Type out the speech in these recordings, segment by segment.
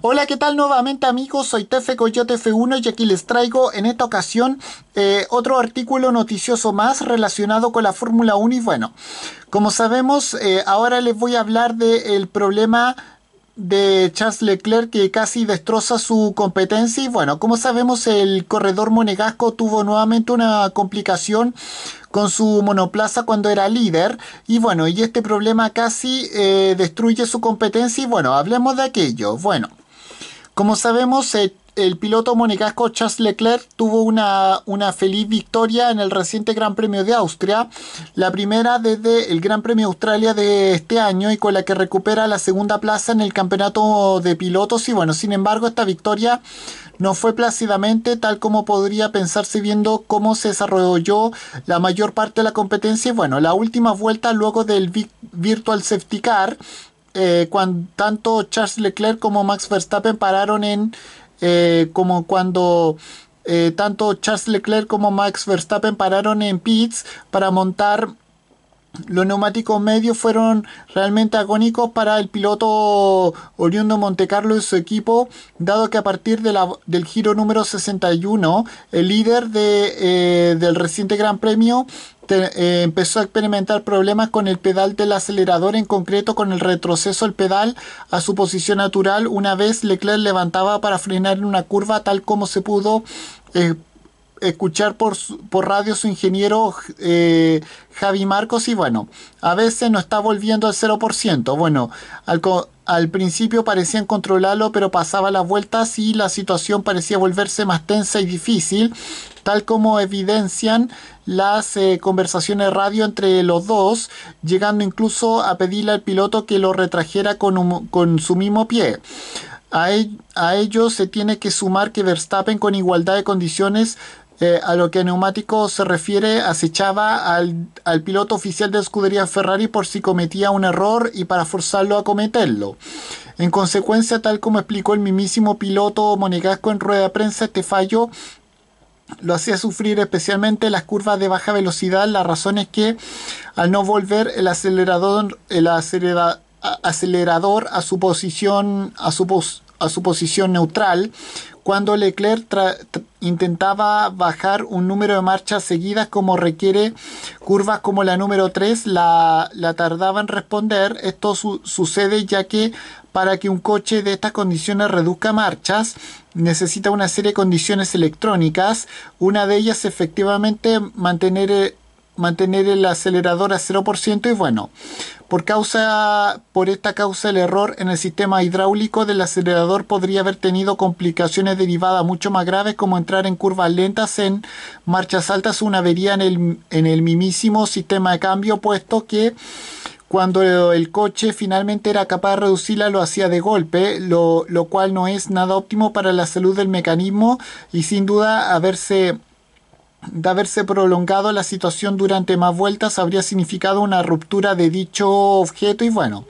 Hola, ¿qué tal nuevamente amigos? Soy Tefe Coyote F1 y aquí les traigo en esta ocasión eh, otro artículo noticioso más relacionado con la Fórmula 1 y bueno, como sabemos, eh, ahora les voy a hablar del el problema de Charles Leclerc que casi destroza su competencia y bueno, como sabemos el corredor monegasco tuvo nuevamente una complicación con su monoplaza cuando era líder y bueno, y este problema casi eh, destruye su competencia y bueno, hablemos de aquello. Bueno, como sabemos, eh, el piloto monegasco Charles Leclerc tuvo una, una, feliz victoria en el reciente Gran Premio de Austria, la primera desde el Gran Premio Australia de este año y con la que recupera la segunda plaza en el campeonato de pilotos. Y bueno, sin embargo, esta victoria no fue plácidamente tal como podría pensarse viendo cómo se desarrolló la mayor parte de la competencia. Y bueno, la última vuelta luego del Virtual Safety Car. Eh, cuando tanto Charles Leclerc como Max Verstappen pararon en eh, como cuando eh, tanto Charles Leclerc como Max Verstappen pararon en pits para montar los neumáticos medios fueron realmente agónicos para el piloto oriundo Montecarlo y su equipo, dado que a partir del giro número 61, el líder eh, del reciente Gran Premio eh, empezó a experimentar problemas con el pedal del acelerador, en concreto con el retroceso del pedal a su posición natural una vez Leclerc levantaba para frenar en una curva, tal como se pudo. Eh, escuchar por, radio su ingeniero eh, Javi Marcos y bueno, a veces no está volviendo al 0%. Bueno, al, principio parecían controlarlo, pero pasaba las vueltas y la situación parecía volverse más tensa y difícil, tal como evidencian las eh, conversaciones radio entre los dos, llegando incluso a pedirle al piloto que lo retrajera con, con su mismo pie. A, a ello se tiene que sumar que Verstappen con igualdad de condiciones eh, a lo que neumático se refiere, acechaba al, piloto oficial de escudería Ferrari por si cometía un error y para forzarlo a cometerlo. En consecuencia, tal como explicó el mismísimo piloto monegasco en rueda de prensa, este fallo lo hacía sufrir especialmente las curvas de baja velocidad. La razón es que al no volver el acelerador, acelerador a su posición, a su posición a su posición neutral cuando Leclerc intentaba bajar un número de marchas seguidas como requiere curvas como la número 3, la, tardaba en responder. Esto sucede ya que para que un coche de estas condiciones reduzca marchas, necesita una serie de condiciones electrónicas. Una de ellas efectivamente mantener eh, mantener el acelerador a 0% y bueno, por causa por esta causa el error en el sistema hidráulico del acelerador podría haber tenido complicaciones derivadas mucho más graves como entrar en curvas lentas en marchas altas una avería en el, en mismísimo sistema de cambio puesto que cuando el coche finalmente era capaz de reducirla lo hacía de golpe, lo, lo cual no es nada óptimo para la salud del mecanismo y sin duda haberse de haberse prolongado la situación durante más vueltas habría significado una ruptura de dicho objeto y bueno.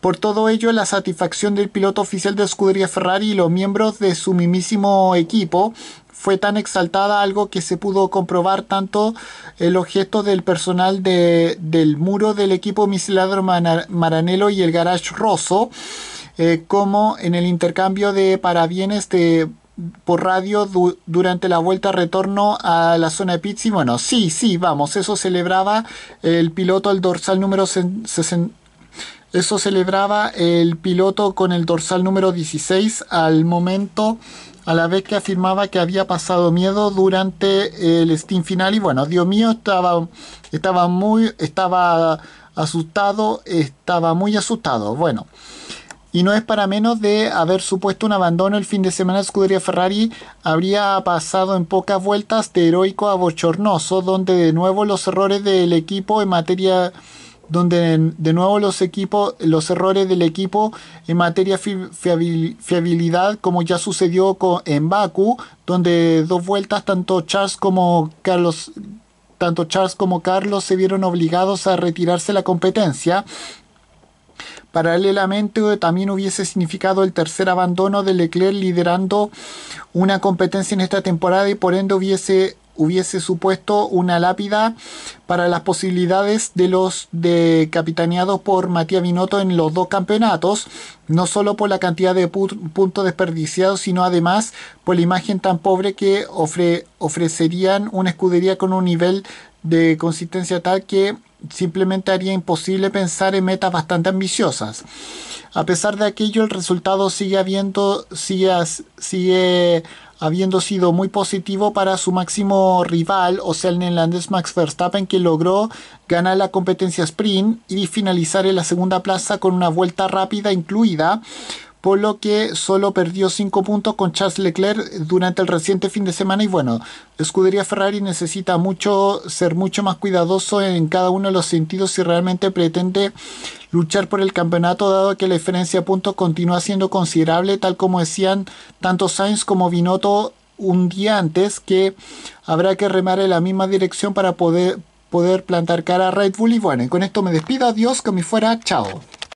Por todo ello, la satisfacción del piloto oficial de Scuderia Ferrari y los miembros de su mismísimo equipo fue tan exaltada, algo que se pudo comprobar tanto el objeto del personal de, del muro del equipo misilador Maranello y el Garage Rosso, eh, como en el intercambio de parabienes de por radio durante la vuelta retorno a la zona de Pizzi. Bueno, sí, sí, vamos, eso celebraba el piloto al dorsal número 60. Eso celebraba el piloto con el dorsal número 16 al momento, a la vez que afirmaba que había pasado miedo durante el Steam final. Y bueno, Dios mío, estaba, estaba muy, estaba asustado, estaba muy asustado. Bueno. Y no es para menos de haber supuesto un abandono el fin de semana, Scuderia Ferrari habría pasado en pocas vueltas de heroico a bochornoso, donde de nuevo los errores del equipo en materia donde de nuevo los equipos, los errores del equipo en materia fiabilidad, como ya sucedió en Baku, donde dos vueltas tanto Charles como Carlos tanto Charles como Carlos se vieron obligados a retirarse la competencia Paralelamente también hubiese significado el tercer abandono de Leclerc liderando una competencia en esta temporada y por ende hubiese hubiese supuesto una lápida para las posibilidades de los de capitaneados por Matías Binotto en los dos campeonatos, no solo por la cantidad de puntos desperdiciados, sino además por la imagen tan pobre que ofrecerían una escudería con un nivel de consistencia tal que simplemente haría imposible pensar en metas bastante ambiciosas. A pesar de aquello, el resultado sigue habiendo, sigue, sigue habiendo sido muy positivo para su máximo rival, o sea, el neerlandés Max Verstappen, que logró ganar la competencia sprint y finalizar en la segunda plaza con una vuelta rápida incluida, lo que solo perdió 5 puntos con Charles Leclerc durante el reciente fin de semana y bueno, Escudería Ferrari necesita mucho ser mucho más cuidadoso en cada uno de los sentidos si realmente pretende luchar por el campeonato dado que la diferencia de puntos continúa siendo considerable tal como decían tanto Sainz como Binotto un día antes que habrá que remar en la misma dirección para poder, poder plantar cara a Red Bull. Y bueno, con esto me despido. Adiós, que me fuera. Chao.